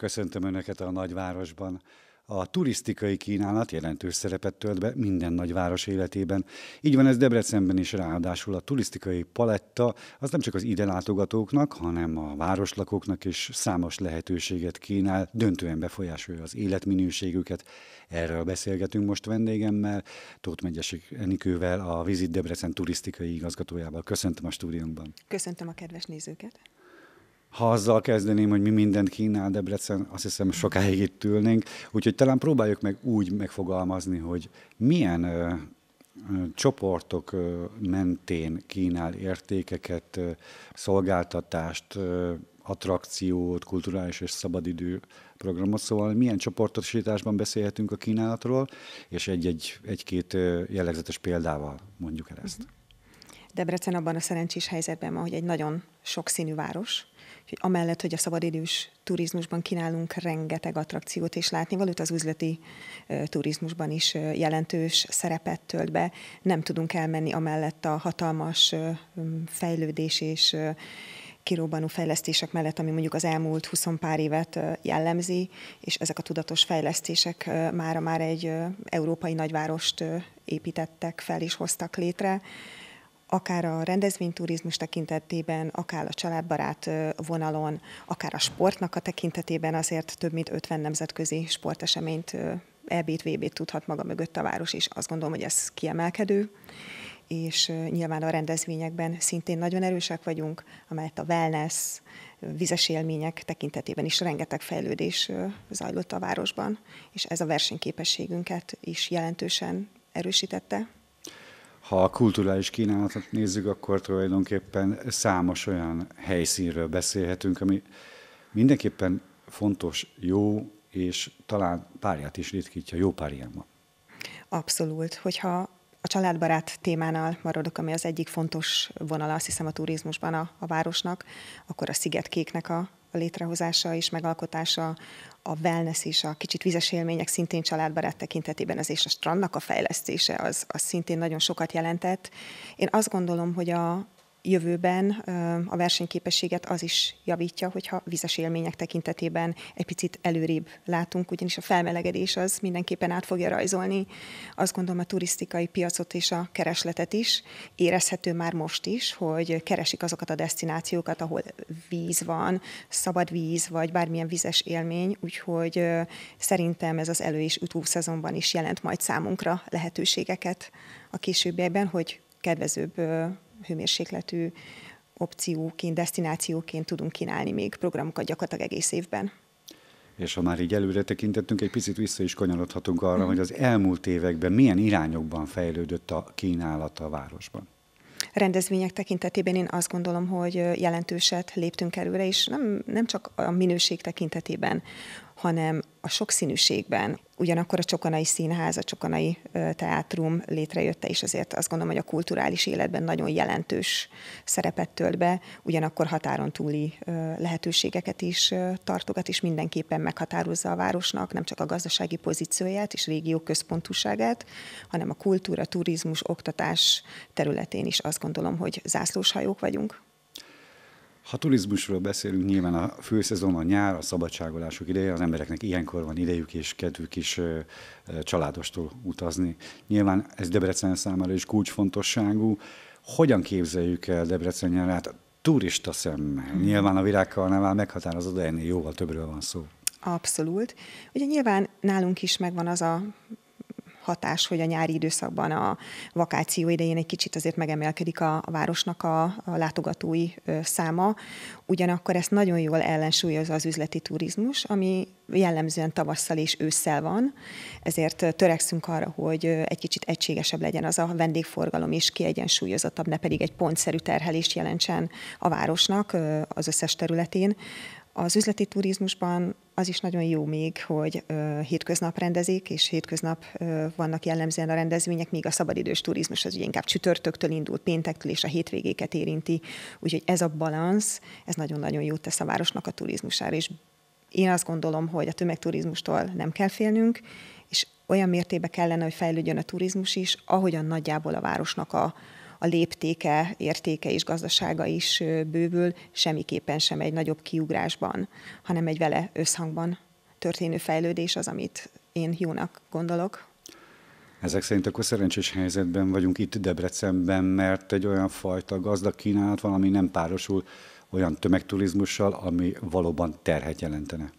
Köszöntöm Önöket a nagyvárosban. A turisztikai kínálat jelentős szerepet tölt be minden nagyváros életében. Így van ez Debrecenben is, ráadásul a turisztikai paletta az nem csak az ide látogatóknak, hanem a városlakóknak is számos lehetőséget kínál, döntően befolyásolja az életminőségüket. Erről beszélgetünk most vendégemmel, Tóth Megyesi Enikővel, a Vizit Debrecen turisztikai igazgatójával. Köszöntöm a stúdiónkban. Köszöntöm a kedves nézőket ha azzal kezdeném, hogy mi mindent kínál Debrecen, azt hiszem sokáig itt ülnénk. Úgyhogy talán próbáljuk meg úgy megfogalmazni, hogy milyen ö, ö, csoportok ö, mentén kínál értékeket, ö, szolgáltatást, ö, attrakciót, kulturális és szabadidő programot, szóval milyen csoportosításban beszélhetünk a kínálatról, és egy-egy, egy-két jellegzetes példával mondjuk el ezt. Mhm. Debrecen abban a szerencsés helyzetben van, hogy egy nagyon sokszínű város, amellett, hogy a szabadidős turizmusban kínálunk rengeteg attrakciót és látnivalót, az üzleti turizmusban is jelentős szerepet tölt be. Nem tudunk elmenni amellett a hatalmas fejlődés és kirobbanó fejlesztések mellett, ami mondjuk az elmúlt 20 pár évet jellemzi, és ezek a tudatos fejlesztések mára már egy európai nagyvárost építettek fel és hoztak létre akár a rendezvényturizmus tekintetében, akár a családbarát vonalon, akár a sportnak a tekintetében azért több mint 50 nemzetközi sporteseményt, EB-t, VB-t tudhat maga mögött a város, és azt gondolom, hogy ez kiemelkedő és nyilván a rendezvényekben szintén nagyon erősek vagyunk, amelyet a wellness, vizes élmények tekintetében is rengeteg fejlődés zajlott a városban, és ez a versenyképességünket is jelentősen erősítette ha a kulturális kínálatot nézzük, akkor tulajdonképpen számos olyan helyszínről beszélhetünk, ami mindenképpen fontos, jó, és talán párját is ritkítja, jó ilyen van. Abszolút, hogyha a családbarát témánál maradok, ami az egyik fontos vonala, azt hiszem a turizmusban a, a városnak, akkor a Szigetkéknek a, a létrehozása és megalkotása, a wellness is, a kicsit vizes élmények szintén családbarát tekintetében az és a strandnak a fejlesztése az, az szintén nagyon sokat jelentett. Én azt gondolom, hogy a, jövőben a versenyképességet az is javítja, hogyha vizes élmények tekintetében egy picit előrébb látunk, ugyanis a felmelegedés az mindenképpen át fogja rajzolni, azt gondolom a turisztikai piacot és a keresletet is. Érezhető már most is, hogy keresik azokat a destinációkat, ahol víz van, szabad víz, vagy bármilyen vizes élmény, úgyhogy szerintem ez az elő- és utószezonban is jelent majd számunkra lehetőségeket a későbbiekben, hogy kedvezőbb hőmérsékletű opcióként, destinációként tudunk kínálni még programokat gyakorlatilag egész évben. És ha már így előre tekintettünk, egy picit vissza is kanyarodhatunk arra, mm. hogy az elmúlt években milyen irányokban fejlődött a kínálata a városban. Rendezvények tekintetében én azt gondolom, hogy jelentőset léptünk előre, és nem, nem csak a minőség tekintetében, hanem a sokszínűségben. Ugyanakkor a Csokonai Színház, a Csokonai Teátrum létrejötte, és azért azt gondolom, hogy a kulturális életben nagyon jelentős szerepet tölt be, ugyanakkor határon túli lehetőségeket is tartogat, és mindenképpen meghatározza a városnak nem csak a gazdasági pozícióját és régió központúságát, hanem a kultúra, turizmus, oktatás területén is azt gondolom, hogy zászlóshajók vagyunk. Ha turizmusról beszélünk, nyilván a főszezon a nyár, a szabadságolások ideje, az embereknek ilyenkor van idejük és kedvük is családostól utazni. Nyilván ez Debrecen számára is kulcsfontosságú. Hogyan képzeljük el Debrecen nyarát turista szemmel? Mm. Nyilván a virágkarnál meghatározó, de ennél jóval többről van szó. Abszolút. Ugye nyilván nálunk is megvan az a hatás, hogy a nyári időszakban a vakáció idején egy kicsit azért megemelkedik a, a városnak a, a látogatói száma. Ugyanakkor ezt nagyon jól ellensúlyozza az üzleti turizmus, ami jellemzően tavasszal és ősszel van, ezért törekszünk arra, hogy egy kicsit egységesebb legyen az a vendégforgalom, és kiegyensúlyozottabb, ne pedig egy pontszerű terhelést jelentsen a városnak az összes területén. Az üzleti turizmusban az is nagyon jó még, hogy ö, hétköznap rendezik, és hétköznap ö, vannak jellemzően a rendezvények, míg a szabadidős turizmus az ugye inkább csütörtöktől indul, péntektől és a hétvégéket érinti. Úgyhogy ez a balansz, ez nagyon-nagyon jót tesz a városnak a turizmusára, és én azt gondolom, hogy a tömegturizmustól nem kell félnünk, és olyan mértébe kellene, hogy fejlődjön a turizmus is, ahogyan nagyjából a városnak a, a léptéke, értéke és gazdasága is bővül, semmiképpen sem egy nagyobb kiugrásban, hanem egy vele összhangban történő fejlődés az, amit én jónak gondolok. Ezek szerint akkor szerencsés helyzetben vagyunk itt Debrecenben, mert egy olyan fajta gazda kínálat valami nem párosul olyan tömegturizmussal, ami valóban terhet jelentene.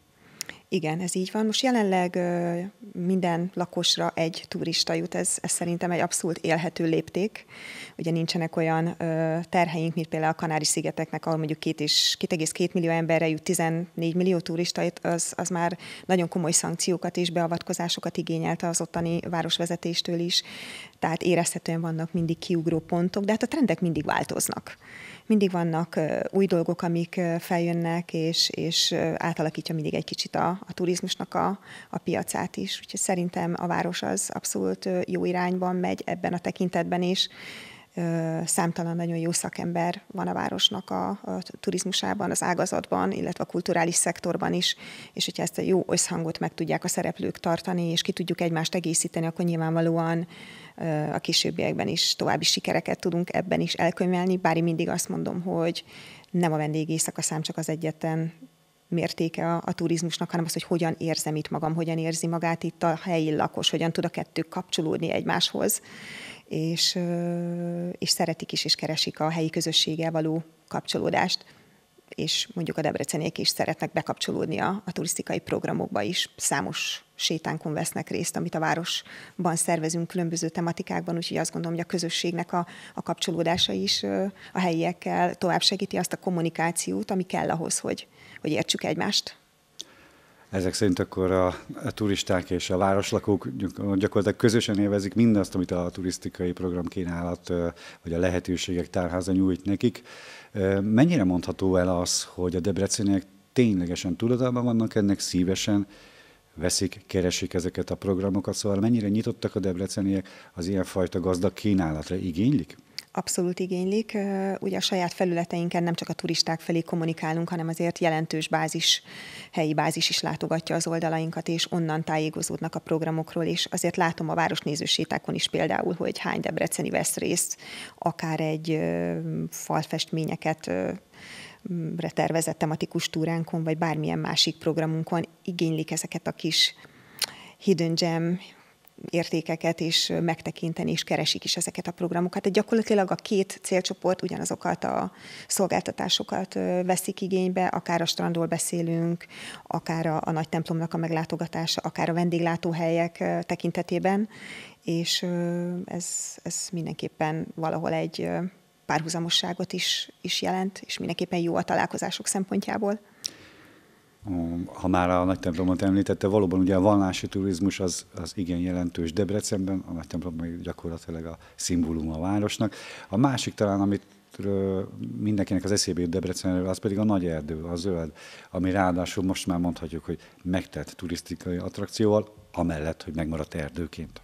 Igen, ez így van. Most jelenleg ö, minden lakosra egy turista jut, ez, ez szerintem egy abszolút élhető lépték. Ugye nincsenek olyan ö, terheink, mint például a Kanári-szigeteknek, ahol mondjuk 2,2 millió emberre jut 14 millió turista, az, az már nagyon komoly szankciókat és beavatkozásokat igényelte az ottani városvezetéstől is tehát érezhetően vannak mindig kiugró pontok, de hát a trendek mindig változnak. Mindig vannak új dolgok, amik feljönnek, és, és átalakítja mindig egy kicsit a, a turizmusnak a, a piacát is. Úgyhogy szerintem a város az abszolút jó irányban megy ebben a tekintetben is számtalan nagyon jó szakember van a városnak a, a turizmusában, az ágazatban, illetve a kulturális szektorban is, és hogyha ezt a jó összhangot meg tudják a szereplők tartani, és ki tudjuk egymást egészíteni, akkor nyilvánvalóan a későbbiekben is további sikereket tudunk ebben is elkönyvelni, bár én mindig azt mondom, hogy nem a vendégészak szám csak az egyetlen mértéke a, a turizmusnak, hanem az, hogy hogyan érzem itt magam, hogyan érzi magát itt a helyi lakos, hogyan tud a kettő kapcsolódni egymáshoz és, és szeretik is, és keresik a helyi közösséggel való kapcsolódást, és mondjuk a debreceniek is szeretnek bekapcsolódni a, a turisztikai programokba is. Számos sétánkon vesznek részt, amit a városban szervezünk különböző tematikákban, úgyhogy azt gondolom, hogy a közösségnek a, a kapcsolódása is a helyiekkel tovább segíti azt a kommunikációt, ami kell ahhoz, hogy, hogy értsük egymást ezek szerint akkor a, a turisták és a városlakók gyakorlatilag közösen élvezik mindazt, amit a turisztikai program kínálat vagy a lehetőségek tárháza nyújt nekik. Mennyire mondható el az, hogy a debreceniek ténylegesen tudatában vannak ennek, szívesen veszik, keresik ezeket a programokat, szóval mennyire nyitottak a debreceniek az ilyenfajta gazdag kínálatra, igénylik? Abszolút igénylik. Ugye a saját felületeinken nem csak a turisták felé kommunikálunk, hanem azért jelentős bázis, helyi bázis is látogatja az oldalainkat, és onnan tájékozódnak a programokról, és azért látom a városnézősétákon is például, hogy hány debreceni vesz részt, akár egy falfestményeket tervezett tematikus túránkon, vagy bármilyen másik programunkon igénylik ezeket a kis hidden gem, értékeket is megtekinteni, és keresik is ezeket a programokat. Tehát gyakorlatilag a két célcsoport ugyanazokat a szolgáltatásokat veszik igénybe, akár a strandról beszélünk, akár a, a nagy templomnak a meglátogatása, akár a vendéglátóhelyek tekintetében, és ez, ez mindenképpen valahol egy párhuzamosságot is, is jelent, és mindenképpen jó a találkozások szempontjából ha már a nagy templomot említette, valóban ugye a vallási turizmus az, az igen jelentős Debrecenben, a nagy templom gyakorlatilag a szimbólum a városnak. A másik talán, amit mindenkinek az eszébe jut Debrecenről, az pedig a nagy erdő, a zöld, ami ráadásul most már mondhatjuk, hogy megtett turisztikai attrakcióval, amellett, hogy megmaradt erdőként.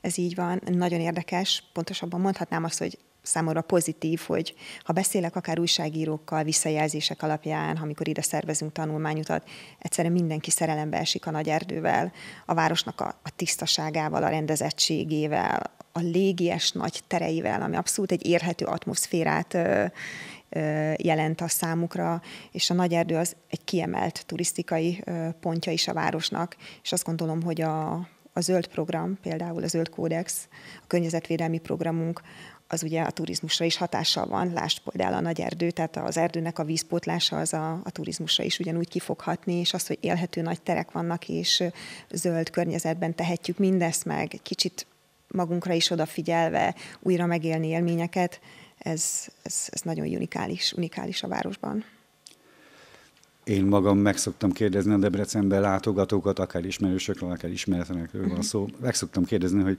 Ez így van, nagyon érdekes, pontosabban mondhatnám azt, hogy számomra pozitív, hogy ha beszélek akár újságírókkal, visszajelzések alapján, amikor ide szervezünk tanulmányutat, egyszerűen mindenki szerelembe esik a nagy erdővel, a városnak a, a tisztaságával, a rendezettségével, a légies nagy tereivel, ami abszolút egy érhető atmoszférát ö, ö, jelent a számukra, és a nagy erdő az egy kiemelt turisztikai ö, pontja is a városnak, és azt gondolom, hogy a, a zöld program, például a zöld kódex, a környezetvédelmi programunk, az ugye a turizmusra is hatással van, lásd például a nagy erdő, tehát az erdőnek a vízpótlása az a, a turizmusra is ugyanúgy kifoghatni, és az, hogy élhető nagy terek vannak, és zöld környezetben tehetjük mindezt meg, egy kicsit magunkra is odafigyelve újra megélni élményeket, ez, ez, ez nagyon unikális, unikális a városban. Én magam meg szoktam kérdezni a Debrecenben látogatókat, akár ismerősökről, akár ismeretlenekről van mhm. szó, meg szoktam kérdezni, hogy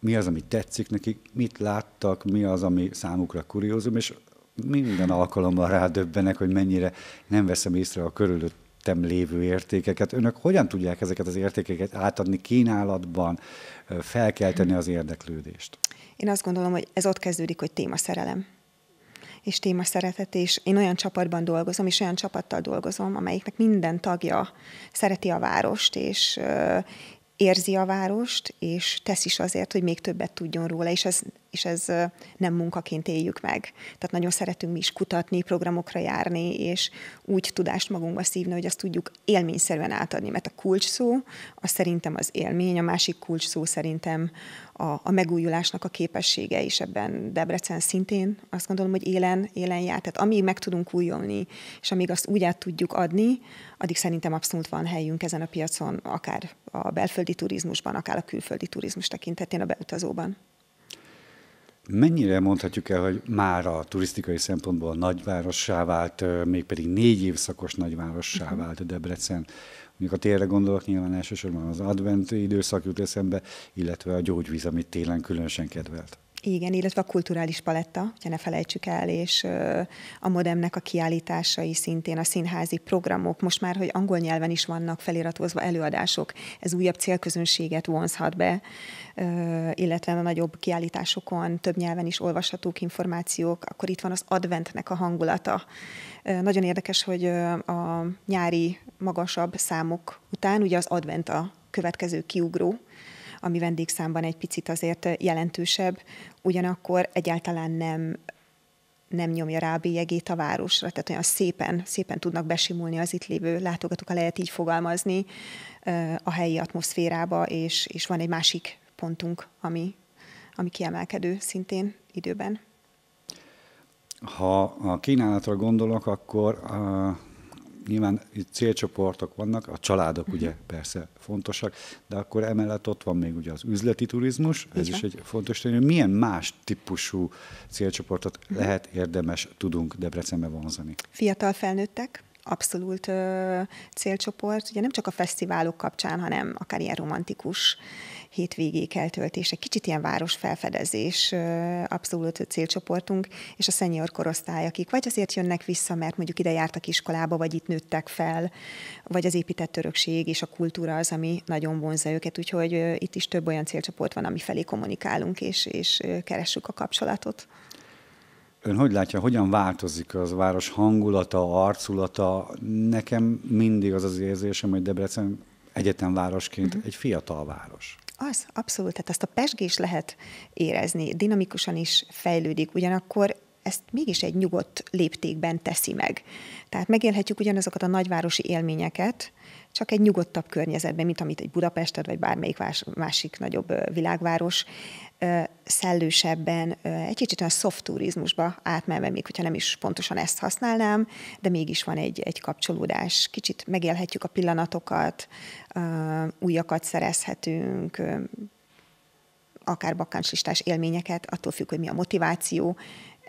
mi az, ami tetszik nekik, mit láttak, mi az, ami számukra kuriózum, és minden alkalommal rádöbbenek, hogy mennyire nem veszem észre a körülöttem lévő értékeket. Önök hogyan tudják ezeket az értékeket átadni kínálatban, felkelteni az érdeklődést? Én azt gondolom, hogy ez ott kezdődik, hogy szerelem és szeretet és én olyan csapatban dolgozom, és olyan csapattal dolgozom, amelyiknek minden tagja szereti a várost, és, érzi a várost, és tesz is azért, hogy még többet tudjon róla, és ez és ez nem munkaként éljük meg. Tehát nagyon szeretünk mi is kutatni, programokra járni, és úgy tudást magunkba szívni, hogy azt tudjuk élményszerűen átadni, mert a kulcs szó, az szerintem az élmény, a másik kulcs szó szerintem a, a megújulásnak a képessége, és ebben Debrecen szintén azt gondolom, hogy élen, élen jár. Tehát amíg meg tudunk újulni, és amíg azt úgy át tudjuk adni, addig szerintem abszolút van helyünk ezen a piacon, akár a belföldi turizmusban, akár a külföldi turizmus tekintetén a beutazóban. Mennyire mondhatjuk el, hogy már a turisztikai szempontból nagyvárossá vált, mégpedig négy évszakos nagyvárossá mhm. vált Debrecen? Mondjuk a térre gondolok, nyilván elsősorban az advent időszak jut eszembe, illetve a gyógyvíz, amit télen különösen kedvelt. Igen, illetve a kulturális paletta, ugye ne felejtsük el, és a Modemnek a kiállításai szintén, a színházi programok, most már, hogy angol nyelven is vannak feliratozva előadások, ez újabb célközönséget vonzhat be, illetve a nagyobb kiállításokon több nyelven is olvashatók információk, akkor itt van az adventnek a hangulata. Nagyon érdekes, hogy a nyári magasabb számok után ugye az advent a következő kiugró, ami vendégszámban egy picit azért jelentősebb, ugyanakkor egyáltalán nem nem nyomja rá a bélyegét a városra, tehát olyan szépen, szépen tudnak besimulni az itt lévő látogatók, ha lehet így fogalmazni, a helyi atmoszférába, és, és van egy másik pontunk, ami, ami kiemelkedő szintén időben. Ha a kínálatra gondolok, akkor nyilván itt célcsoportok vannak, a családok uh-huh. ugye persze fontosak, de akkor emellett ott van még ugye az üzleti turizmus, ez Igen. is egy fontos tény, hogy milyen más típusú célcsoportot uh-huh. lehet érdemes tudunk Debrecenbe vonzani. Fiatal felnőttek? abszolút ö, célcsoport, ugye nem csak a fesztiválok kapcsán, hanem akár ilyen romantikus hétvégék eltöltése. Kicsit ilyen város felfedezés abszolút célcsoportunk, és a szenior korosztály, akik vagy azért jönnek vissza, mert mondjuk ide jártak iskolába, vagy itt nőttek fel, vagy az épített örökség és a kultúra az, ami nagyon vonza őket, úgyhogy itt is több olyan célcsoport van, ami felé kommunikálunk, és, és keressük a kapcsolatot. Ön hogy látja, hogyan változik az város hangulata, arculata? Nekem mindig az az érzésem, hogy Debrecen egyetemvárosként uh-huh. Mhm. egy fiatal város. Az, abszolút. Tehát azt a pesgés lehet érezni. Dinamikusan is fejlődik. Ugyanakkor ezt mégis egy nyugodt léptékben teszi meg. Tehát megélhetjük ugyanazokat a nagyvárosi élményeket, csak egy nyugodtabb környezetben, mint amit egy Budapestet vagy bármelyik másik nagyobb világváros szellősebben, egy kicsit olyan soft turizmusba átmenve, még hogyha nem is pontosan ezt használnám, de mégis van egy, egy kapcsolódás. Kicsit megélhetjük a pillanatokat, újakat szerezhetünk, akár bakáncslistás élményeket, attól függ, hogy mi a motiváció,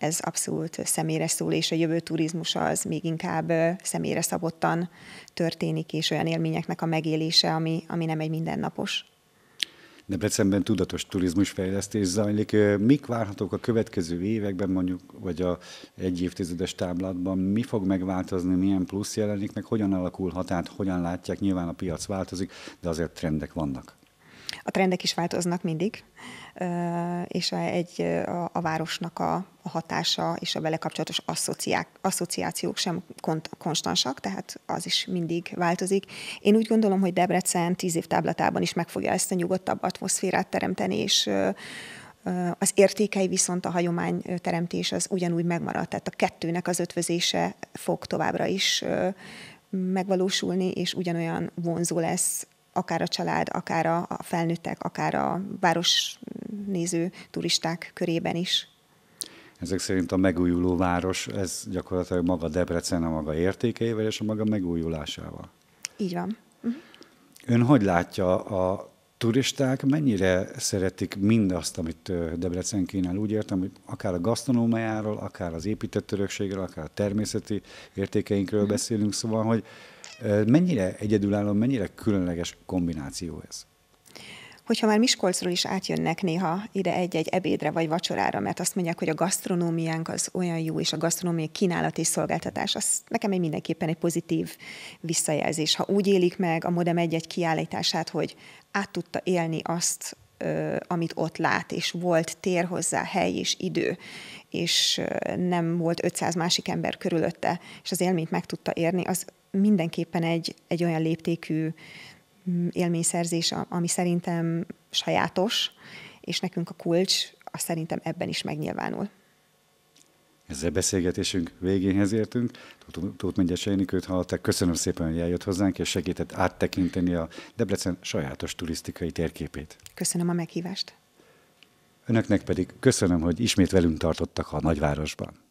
ez abszolút személyre szól, és a jövő turizmus az még inkább személyre szabottan történik, és olyan élményeknek a megélése, ami, ami nem egy mindennapos. Debrecenben tudatos turizmusfejlesztés zajlik. Mik várhatók a következő években, mondjuk, vagy a egy évtizedes táblátban? Mi fog megváltozni, milyen plusz jelenik meg, hogyan alakulhat át, hogyan látják? Nyilván a piac változik, de azért trendek vannak a trendek is változnak mindig, és a, egy, a, a városnak a, a hatása és a vele kapcsolatos asszociációk sem kont, konstansak, tehát az is mindig változik. Én úgy gondolom, hogy Debrecen tíz év táblatában is meg fogja ezt a nyugodtabb atmoszférát teremteni, és az értékei viszont a hagyomány teremtés az ugyanúgy megmaradt, tehát a kettőnek az ötvözése fog továbbra is megvalósulni, és ugyanolyan vonzó lesz akár a család, akár a felnőttek, akár a városnéző turisták körében is. Ezek szerint a megújuló város, ez gyakorlatilag maga Debrecen a maga értékeivel és a maga megújulásával. Így van. Uh-huh. Ön hogy látja a turisták mennyire szeretik mindazt, amit Debrecen kínál? Úgy értem, hogy akár a gasztronómiáról, akár az épített örökségről, akár a természeti értékeinkről uh-huh. beszélünk, szóval, hogy Mennyire egyedülálló, mennyire különleges kombináció ez? hogyha már Miskolcról is átjönnek néha ide egy-egy ebédre vagy vacsorára, mert azt mondják, hogy a gasztronómiánk az olyan jó, és a gasztronómiai kínálat és szolgáltatás, az nekem egy mindenképpen egy pozitív visszajelzés. Ha úgy élik meg a Modem egy-egy kiállítását, hogy át tudta élni azt, amit ott lát, és volt tér hozzá, hely és idő, és nem volt 500 másik ember körülötte, és az élményt meg tudta érni, az mindenképpen egy, egy olyan léptékű mm, élményszerzés, ami szerintem sajátos, és nekünk a kulcs, azt szerintem ebben is megnyilvánul. Ezzel beszélgetésünk végéhez értünk. Tóth Mindjárt Sejnikőt hallották. Köszönöm szépen, hogy eljött hozzánk, és segített áttekinteni a Debrecen sajátos turisztikai térképét. Köszönöm a meghívást. Önöknek pedig köszönöm, hogy ismét velünk tartottak a nagyvárosban.